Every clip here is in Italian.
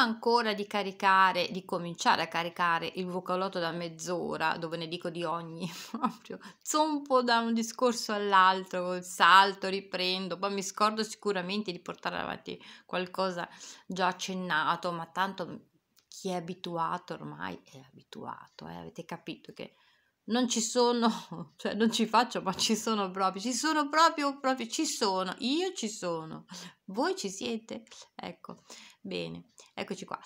prima ancora di caricare, di cominciare a caricare il vocalotto da mezz'ora, dove ne dico di ogni, proprio zompo da un discorso all'altro, salto, riprendo, poi mi scordo sicuramente di portare avanti qualcosa già accennato, ma tanto chi è abituato ormai è abituato, eh? avete capito che non ci sono, cioè non ci faccio, ma ci sono proprio, ci sono proprio, proprio, ci sono, io ci sono, voi ci siete, ecco, bene, eccoci qua.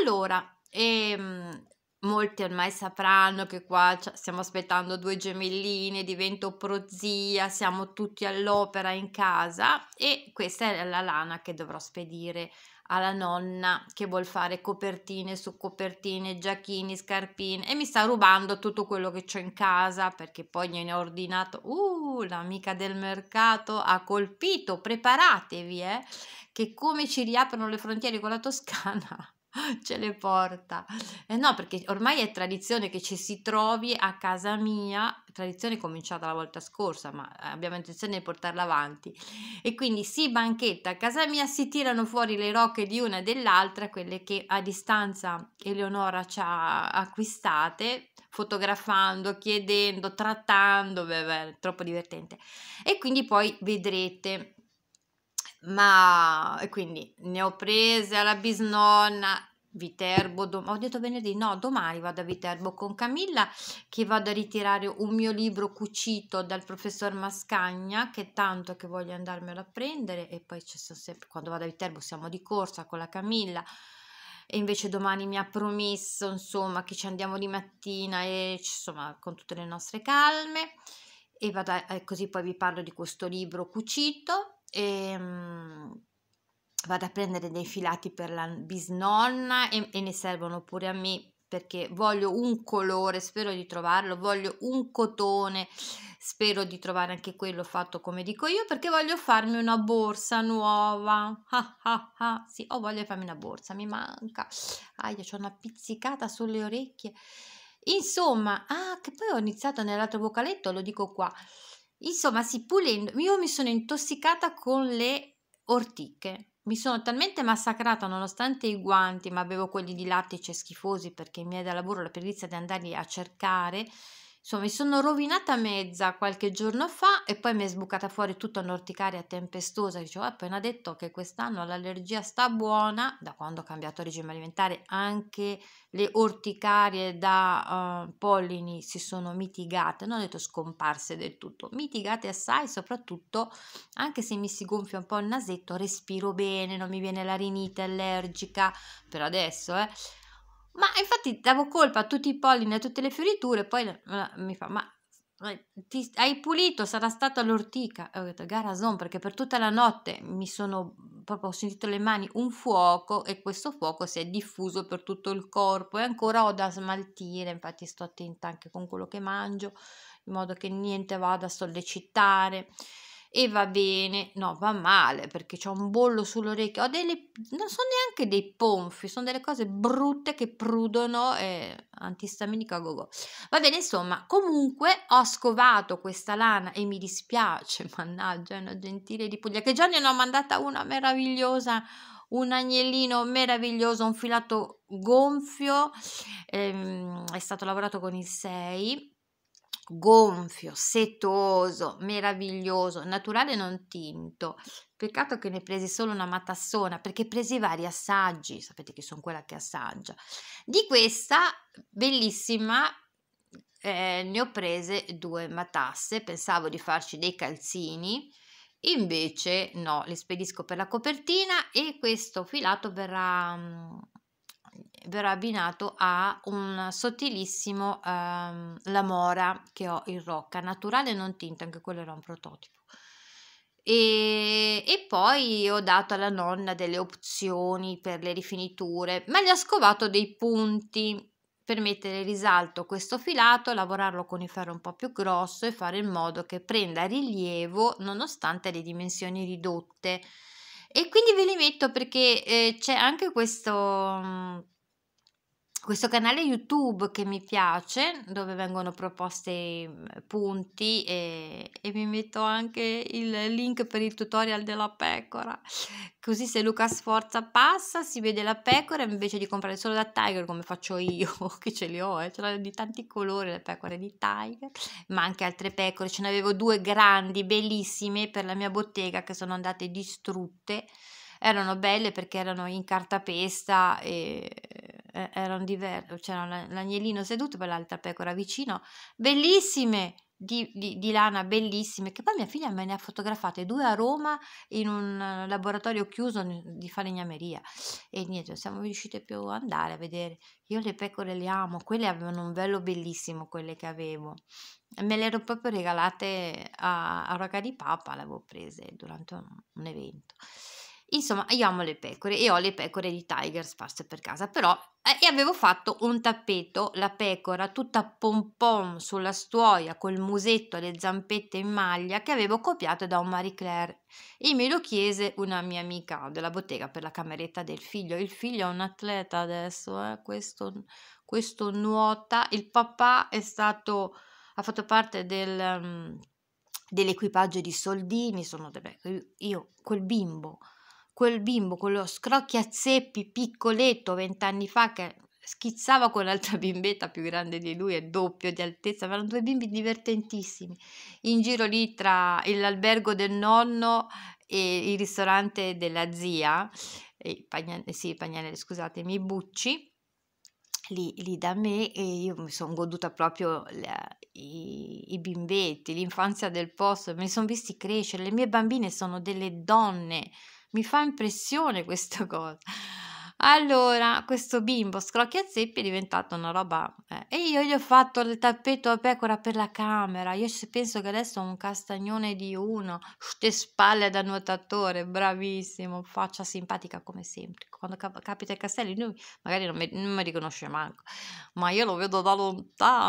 Allora, ehm, molti ormai sapranno che qua cioè, stiamo aspettando due gemelline, divento prozia, siamo tutti all'opera in casa e questa è la lana che dovrò spedire alla nonna che vuol fare copertine su copertine, giacchini, scarpine e mi sta rubando tutto quello che ho in casa perché poi ne ho ordinato. Uh, l'amica del mercato ha colpito, preparatevi, eh, che come ci riaprono le frontiere con la Toscana ce le porta. Eh no, perché ormai è tradizione che ci si trovi a casa mia, tradizione cominciata la volta scorsa, ma eh, abbiamo intenzione di portarla avanti. E quindi si banchetta a casa mia, si tirano fuori le rocche di una e dell'altra, quelle che a distanza Eleonora ci ha acquistate, fotografando, chiedendo, trattando, beh, beh, troppo divertente. E quindi poi vedrete ma quindi ne ho prese alla bisnonna Viterbo, dom- ho detto venerdì, no, domani vado a Viterbo con Camilla che vado a ritirare un mio libro cucito dal professor Mascagna che tanto che voglio andarmelo a prendere e poi ci sono sempre, quando vado a Viterbo siamo di corsa con la Camilla e invece domani mi ha promesso insomma che ci andiamo di mattina e insomma con tutte le nostre calme e vado a, così poi vi parlo di questo libro cucito e ehm, vado a prendere dei filati per la bisnonna e, e ne servono pure a me perché voglio un colore, spero di trovarlo, voglio un cotone, spero di trovare anche quello fatto come dico io, perché voglio farmi una borsa nuova. Ah, ah, ah. Sì, ho voglia di farmi una borsa, mi manca. Aia, ah, ho una pizzicata sulle orecchie. Insomma, ah, che poi ho iniziato nell'altro vocaletto, lo dico qua. Insomma, sì, pulendo, io mi sono intossicata con le ortiche mi sono talmente massacrata nonostante i guanti, ma avevo quelli di lattice schifosi perché mi è da lavoro la perizia di andarli a cercare Insomma, mi sono rovinata mezza qualche giorno fa e poi mi è sbucata fuori tutta un'orticaria tempestosa. Dicevo, ho appena detto che quest'anno l'allergia sta buona, da quando ho cambiato regime alimentare anche le orticarie da uh, pollini si sono mitigate, non ho detto scomparse del tutto, mitigate assai, soprattutto anche se mi si gonfia un po' il nasetto, respiro bene, non mi viene la rinite allergica per adesso, eh ma infatti davo colpa a tutti i pollini, a tutte le fioriture, poi mi fa, ma eh, ti, hai pulito, sarà stata l'ortica. E ho detto, Garazon, perché per tutta la notte mi sono proprio ho sentito le mani un fuoco e questo fuoco si è diffuso per tutto il corpo e ancora ho da smaltire, infatti sto attenta anche con quello che mangio, in modo che niente vada a sollecitare e va bene, no, va male perché ho un bollo sull'orecchio, ho delle, non sono neanche dei ponfi, sono delle cose brutte che prudono, eh, antistaminica gogo. Va bene, insomma, comunque ho scovato questa lana e mi dispiace, mannaggia, è una gentile di Puglia, che già ne ho mandata una meravigliosa un agnellino meraviglioso, un filato gonfio, ehm, è stato lavorato con il 6 gonfio, setoso, meraviglioso, naturale non tinto. Peccato che ne presi solo una matassona perché presi vari assaggi, sapete che sono quella che assaggia. Di questa bellissima eh, ne ho prese due matasse, pensavo di farci dei calzini, invece no, le spedisco per la copertina e questo filato verrà mm, verrà abbinato a un sottilissimo ehm, lamora che ho in rocca, naturale non tinta, anche quello era un prototipo. E, e, poi ho dato alla nonna delle opzioni per le rifiniture, ma gli ho scovato dei punti per mettere in risalto questo filato, lavorarlo con il ferro un po' più grosso e fare in modo che prenda rilievo nonostante le dimensioni ridotte. E quindi ve li metto perché eh, c'è anche questo mm, questo canale YouTube che mi piace, dove vengono proposti mm, punti e, e, vi metto anche il link per il tutorial della pecora. Così se Luca Sforza passa si vede la pecora invece di comprare solo da Tiger come faccio io, che ce li ho, eh. ce l'ho di tanti colori le pecore di Tiger, ma anche altre pecore. Ce ne avevo due grandi, bellissime per la mia bottega che sono andate distrutte. Erano belle perché erano in cartapesta e eh, erano diverse, c'era l'agnellino seduto e l'altra pecora vicino, bellissime, di, di, di, lana bellissime, che poi mia figlia me ne ha fotografate due a Roma in un eh, laboratorio chiuso di falegnameria e niente, siamo riuscite più ad andare a vedere. Io le pecore le amo, quelle avevano un velo bellissimo, quelle che avevo. me le ero proprio regalate a, a Raga di Papa, le avevo prese durante un, un evento. Insomma, io amo le pecore e ho le pecore di Tiger sparse per casa, però eh, e avevo fatto un tappeto, la pecora tutta pompom sulla stuoia col musetto e le zampette in maglia che avevo copiato da un Marie Claire e me lo chiese una mia amica della bottega per la cameretta del figlio. Il figlio è un atleta adesso, eh? questo, questo nuota, il papà è stato, ha fatto parte del... Um, dell'equipaggio di soldini, sono io quel bimbo quel bimbo, quello scrocchiazzeppi piccoletto vent'anni fa che schizzava con l'altra bimbetta più grande di lui e doppio di altezza, erano due bimbi divertentissimi, in giro lì tra l'albergo del nonno e il ristorante della zia, e Pagnanelli, sì, Pagnanelli, scusatemi, Bucci, lì, lì da me e io mi sono goduta proprio la, i, i, bimbetti, l'infanzia del posto, mi sono visti crescere, le mie bambine sono delle donne, mi fa impressione questa cosa. Allora, questo bimbo scrocchi a zeppi è diventato una roba... Eh. E io gli ho fatto il tappeto a pecora per la camera. Io penso che adesso ho un castagnone di uno. Ste spalle da nuotatore, bravissimo. Faccia simpatica come sempre. Quando cap capita i castelli, lui magari non mi, non mi riconosce manco. Ma io lo vedo da lontano.